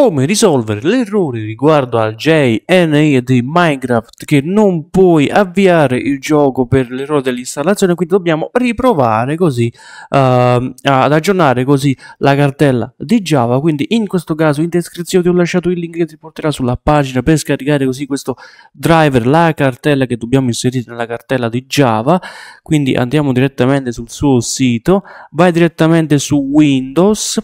come risolvere l'errore riguardo al JNE di Minecraft che non puoi avviare il gioco per l'errore dell'installazione quindi dobbiamo riprovare così uh, ad aggiornare così la cartella di Java quindi in questo caso in descrizione ti ho lasciato il link che ti porterà sulla pagina per scaricare così questo driver la cartella che dobbiamo inserire nella cartella di Java quindi andiamo direttamente sul suo sito vai direttamente su Windows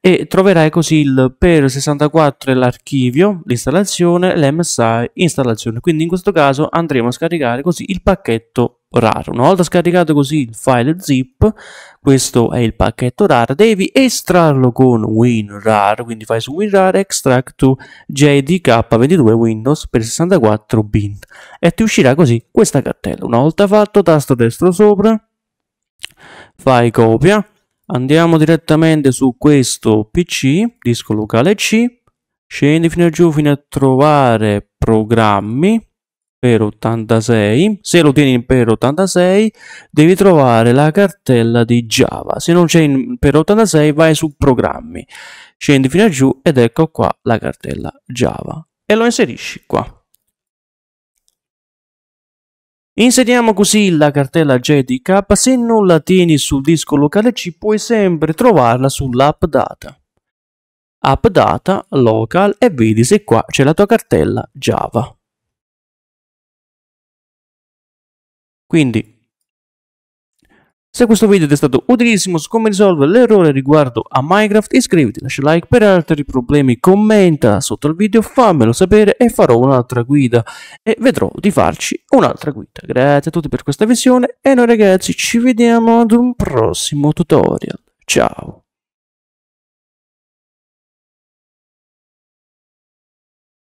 e troverai così il per 60 64 è l'archivio, l'installazione, l'MSI installazione. Quindi in questo caso andremo a scaricare così il pacchetto RAR. Una volta scaricato così il file zip, questo è il pacchetto RAR, devi estrarlo con WinRAR, quindi fai su WinRAR extract to JDK22 Windows per 64 bin. e ti uscirà così questa cartella. Una volta fatto, tasto destro sopra, fai copia andiamo direttamente su questo PC, disco locale C, scendi fino a giù fino a trovare programmi per 86, se lo tieni in per 86 devi trovare la cartella di Java, se non c'è in per 86 vai su programmi, scendi fino a giù ed ecco qua la cartella Java e lo inserisci qua. Inseriamo così la cartella JDK, se non la tieni sul disco locale ci puoi sempre trovarla sull'app data. App data, local e vedi se qua c'è la tua cartella Java. Quindi se questo video ti è stato utilissimo su come risolvere l'errore riguardo a Minecraft iscriviti, lascia like, per altri problemi commenta sotto il video, fammelo sapere e farò un'altra guida e vedrò di farci un'altra guida. Grazie a tutti per questa visione e noi ragazzi ci vediamo ad un prossimo tutorial. Ciao!